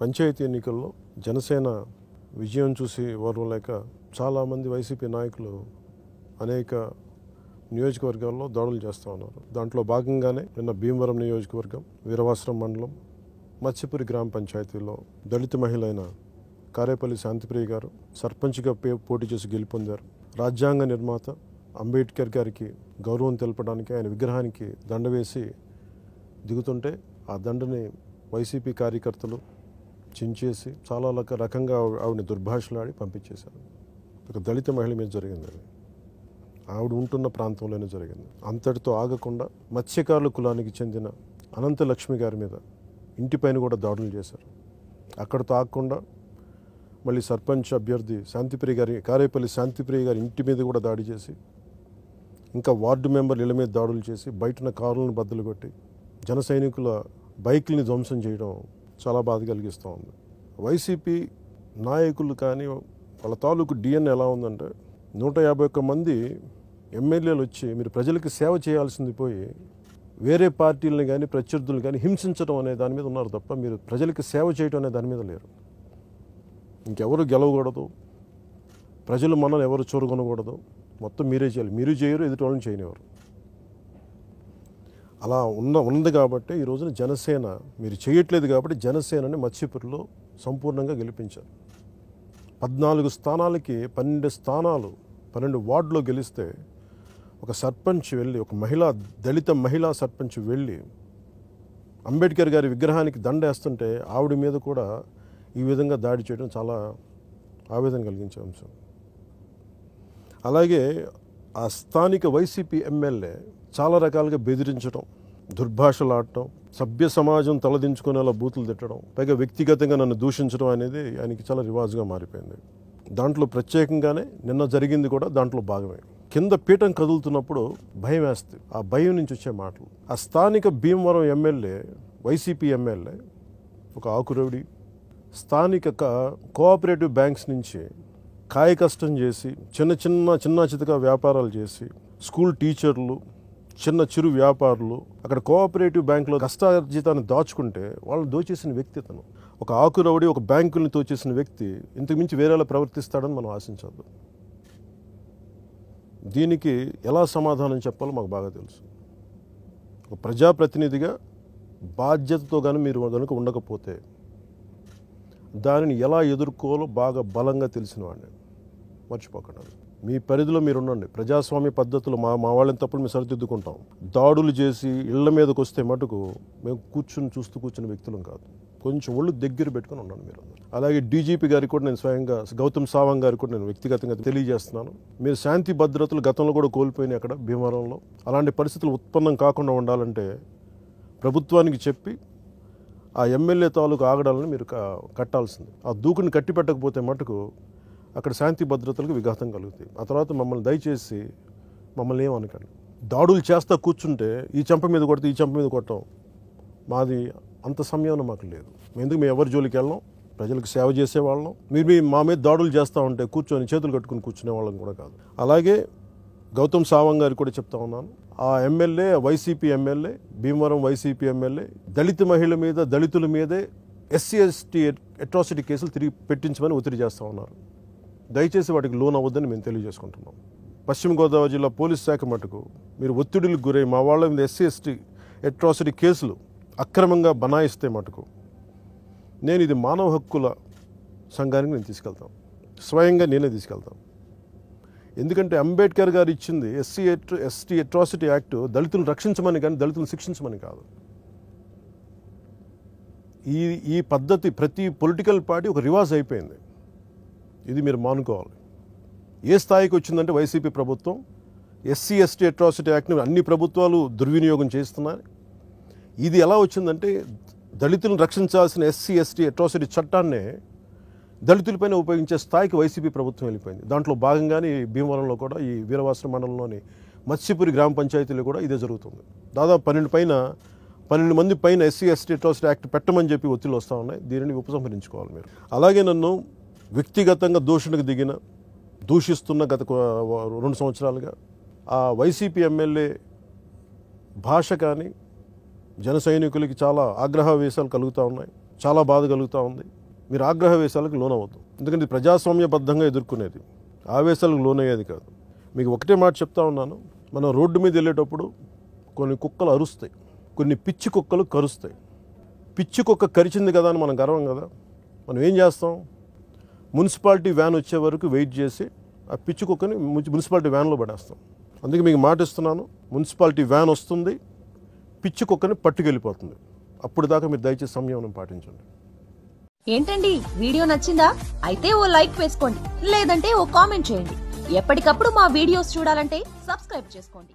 పంచాయతీ ఎన్నికల్లో జనసేన విజయం చూసి లేక చాలామంది వైసీపీ నాయకులు అనేక నియోజకవర్గాల్లో దాడులు చేస్తూ ఉన్నారు దాంట్లో భాగంగానే నిన్న భీమవరం నియోజకవర్గం వీరవాసరం మండలం మత్స్యపురి గ్రామ పంచాయతీలో దళిత మహిళ అయిన కారేపల్లి శాంతిప్రియ గారు సర్పంచ్గా పోటీ చేసి గెలుపొందారు రాజ్యాంగ నిర్మాత అంబేద్కర్ గారికి గౌరవం తెలపడానికి ఆయన విగ్రహానికి దండ వేసి దిగుతుంటే ఆ దండని వైసీపీ కార్యకర్తలు చించేసి చాలా రకంగా ఆవిడని దుర్భాషలాడి పంపించేశారు ఒక దళిత మహిళ మీద జరిగింది అది ఆవిడ ఉంటున్న ప్రాంతంలోనే జరిగింది అంతటితో ఆగకుండా మత్స్యకారుల కులానికి చెందిన అనంత లక్ష్మి గారి మీద ఇంటిపైన కూడా దాడులు చేశారు అక్కడతో ఆగకుండా మళ్ళీ సర్పంచ్ అభ్యర్థి శాంతిప్రియ గారి కారేపల్లి శాంతిప్రియ గారి ఇంటి మీద కూడా దాడి చేసి ఇంకా వార్డు మెంబర్లు ఇళ్ళ మీద దాడులు చేసి బయటన కారులను బద్దలు కొట్టి జన సైనికుల బైక్ని ధ్వంసం చేయడం చాలా బాధ కలిగిస్తూ ఉంది వైసీపీ నాయకులు కానీ వాళ్ళ తాలూకు డిఎన్ ఎలా ఉందంటే నూట యాభై ఒక్క మంది ఎమ్మెల్యేలు వచ్చి మీరు ప్రజలకు సేవ చేయాల్సింది పోయి వేరే పార్టీలను కానీ ప్రత్యర్థులను కానీ హింసించడం అనే దాని మీద ఉన్నారు తప్ప మీరు ప్రజలకు సేవ చేయడం అనే దాని మీద లేరు ఇంకెవరు గెలవకూడదు ప్రజలు మనల్ని ఎవరు చూరగొనకూడదు మొత్తం మీరే చేయాలి మీరు చేయరు ఎదుటి వాళ్ళని చేయనివారు అలా ఉన్న ఉంది కాబట్టి ఈ రోజున జనసేన మీరు చేయట్లేదు కాబట్టి జనసేనని మత్స్యపురిలో సంపూర్ణంగా గెలిపించారు పద్నాలుగు స్థానాలకి పన్నెండు స్థానాలు పన్నెండు వార్డులో గెలిస్తే ఒక సర్పంచ్ వెళ్ళి ఒక మహిళా దళిత మహిళా సర్పంచ్ వెళ్ళి అంబేద్కర్ గారి విగ్రహానికి దండేస్తుంటే ఆవిడ మీద కూడా ఈ విధంగా దాడి చేయడం చాలా ఆవేదన కలిగించే అంశం అలాగే ఆ స్థానిక వైసీపీ ఎమ్మెల్యే చాలా రకాలుగా బెదిరించడం దుర్భాషలాడటం సభ్య సమాజం తలదించుకునేలా బూతులు తిట్టడం పైగా వ్యక్తిగతంగా నన్ను దూషించడం అనేది ఆయనకి చాలా రివాజుగా మారిపోయింది దాంట్లో ప్రత్యేకంగానే నిన్న జరిగింది కూడా దాంట్లో భాగమే కింద పీఠం కదులుతున్నప్పుడు భయం వేస్తుంది ఆ భయం నుంచి వచ్చే మాటలు ఆ స్థానిక భీమవరం ఎమ్మెల్యే వైసీపీ ఎమ్మెల్యే ఒక ఆకురవుడి స్థానిక కోఆపరేటివ్ బ్యాంక్స్ నుంచి కాయకష్టం చేసి చిన్న చిన్న చిన్న చితక వ్యాపారాలు చేసి స్కూల్ టీచర్లు చిన్న చిరు వ్యాపారులు అక్కడ కోఆపరేటివ్ బ్యాంకులో కష్టార్జితాన్ని దాచుకుంటే వాళ్ళు దోచేసిన వ్యక్తి తను ఒక ఆకురవడి ఒక బ్యాంకుల్ని తోచేసిన వ్యక్తి ఇంతకుమించి వేరేలా ప్రవర్తిస్తాడని మనం ఆశించద్దు దీనికి ఎలా సమాధానం చెప్పాలో మాకు బాగా తెలుసు ఒక ప్రజాప్రతినిధిగా బాధ్యతతో కానీ మీరు కనుక ఉండకపోతే దానిని ఎలా ఎదుర్కోవాలో బాగా బలంగా తెలిసిన వాడిని మర్చిపోకండి మీ పరిధిలో మీరు ఉండండి ప్రజాస్వామ్య పద్ధతులు మా మా వాళ్ళని తప్పుడు మేము సరిదిద్దుకుంటాం దాడులు చేసి ఇళ్ల మీదకి వస్తే మటుకు మేము కూర్చుని చూస్తూ కూర్చుని వ్యక్తులం కాదు కొంచెం ఒళ్ళు దగ్గర పెట్టుకుని ఉండండి మీరు అలాగే డీజీపీ గారికి కూడా నేను స్వయంగా గౌతమ్ సావంగ్ గారికి కూడా నేను వ్యక్తిగతంగా తెలియజేస్తున్నాను మీరు శాంతి భద్రతలు గతంలో కూడా కోల్పోయినాయి అక్కడ భీమవరంలో అలాంటి పరిస్థితులు ఉత్పన్నం కాకుండా ఉండాలంటే ప్రభుత్వానికి చెప్పి ఆ ఎమ్మెల్యే తాలూకు ఆగడాలను మీరు కట్టాల్సింది ఆ దూకుని కట్టి పెట్టకపోతే మటుకు అక్కడ శాంతి భద్రతలకు విఘాతం కలుగుతాయి ఆ తర్వాత మమ్మల్ని దయచేసి మమ్మల్ని ఏమనకండి దాడులు చేస్తా కూర్చుంటే ఈ చెంప మీద కొడితే ఈ చెంప మీద కొట్టం మాది అంత సమయం మాకు లేదు ఎందుకు మేము ఎవరి జోలికి వెళ్ళాం ప్రజలకు సేవ చేసేవాళ్ళం మీరు మీ మా మీద దాడులు చేస్తూ ఉంటే కూర్చొని చేతులు కట్టుకుని కూర్చునే వాళ్ళం కూడా కాదు అలాగే గౌతమ్ సావంగ్ గారికి కూడా చెప్తా ఉన్నాను ఆ MLA YCP MLA Bhimavaram YCP MLA దళిత మహిళ మీద దళితుల మీదే ఎస్సీ ఎస్టీ అట్రాసిటీ కేసులు తిరిగి పెట్టించమని ఒత్తిడి చేస్తూ ఉన్నారు దయచేసి వాటికి లోన్ అవ్వద్దని మేము తెలియజేసుకుంటున్నాం పశ్చిమ గోదావరి జిల్లా పోలీస్ శాఖ మటుకు మీరు ఒత్తిడికి గురై మా వాళ్ళ మీద ఎస్సీ ఎస్టీ అట్రాసిటీ కేసులు అక్రమంగా బనాయిస్తే మటుకు నేను ఇది మానవ హక్కుల సంఘానికి నేను తీసుకెళ్తాం స్వయంగా నేనే తీసుకెళ్తాం ఎందుకంటే అంబేద్కర్ గారు ఇచ్చింది ఎస్సీ ఎస్టీ అట్రాసిటీ యాక్ట్ దళితులను రక్షించమని కానీ దళితులను శిక్షించమని కాదు ఈ ఈ పద్ధతి ప్రతి పొలిటికల్ పార్టీ ఒక రివాజ్ అయిపోయింది ఇది మీరు మానుకోవాలి ఏ స్థాయికి వచ్చిందంటే వైసీపీ ప్రభుత్వం ఎస్సీ ఎస్టీ అట్రాసిటీ యాక్ట్ని అన్ని ప్రభుత్వాలు దుర్వినియోగం చేస్తున్నాయి ఇది ఎలా వచ్చిందంటే దళితులను రక్షించాల్సిన ఎస్సీ ఎస్టీ అట్రాసిటీ చట్టాన్నే దళితులపైన ఉపయోగించే స్థాయికి వైసీపీ ప్రభుత్వం వెళ్ళిపోయింది దాంట్లో భాగంగానే భీమవరంలో కూడా ఈ వీరవాసన మండలంలోని మత్స్యపురి గ్రామ పంచాయతీలు కూడా ఇదే జరుగుతుంది దాదాపు పన్నెండు పైన పన్నెండు మంది పైన ఎస్సీ ఎస్టీ అట్రాసిటీ యాక్ట్ పెట్టమని చెప్పి ఒత్తిళ్ళు వస్తూ ఉన్నాయి దీనిని ఉపసంహరించుకోవాలి మీరు అలాగే నన్ను వ్యక్తిగతంగా దూషణకు దిగిన దూషిస్తున్న గత రెండు సంవత్సరాలుగా ఆ వైసీపీ ఎమ్మెల్యే భాష కానీ జన సైనికులకి చాలా ఆగ్రహ వేషాలు కలుగుతూ ఉన్నాయి చాలా బాధ కలుగుతూ ఉంది మీరు ఆగ్రహవేశాలకు లోనవద్దు ఎందుకంటే ప్రజాస్వామ్యబద్ధంగా ఎదుర్కొనేది ఆవేశాలకు లోనయ్యేది కాదు మీకు ఒకటే మాట చెప్తా ఉన్నాను మనం రోడ్డు మీద వెళ్ళేటప్పుడు కొన్ని కుక్కలు అరుస్తాయి కొన్ని పిచ్చి కుక్కలు కరుస్తాయి పిచ్చి కుక్క కరిచింది కదా అని మనం గర్వం కదా మనం ఏం చేస్తాం మున్సిపాలిటీ వ్యాన్ వచ్చే వరకు వెయిట్ చేసి ఆ పిచ్చి కుక్కని మున్సిపాలిటీ వ్యాన్లో పడేస్తాం అందుకే మీకు మాట ఇస్తున్నాను మున్సిపాలిటీ వ్యాన్ వస్తుంది పిచ్చి కుక్కని పట్టుకెళ్ళిపోతుంది అప్పుడు దాకా మీరు దయచేసి సంయమనం పాటించండి ఏంటండి వీడియో నచ్చిందా అయితే ఓ లైక్ వేసుకోండి లేదంటే ఓ కామెంట్ చేయండి ఎప్పటికప్పుడు మా వీడియోస్ చూడాలంటే సబ్స్క్రైబ్ చేసుకోండి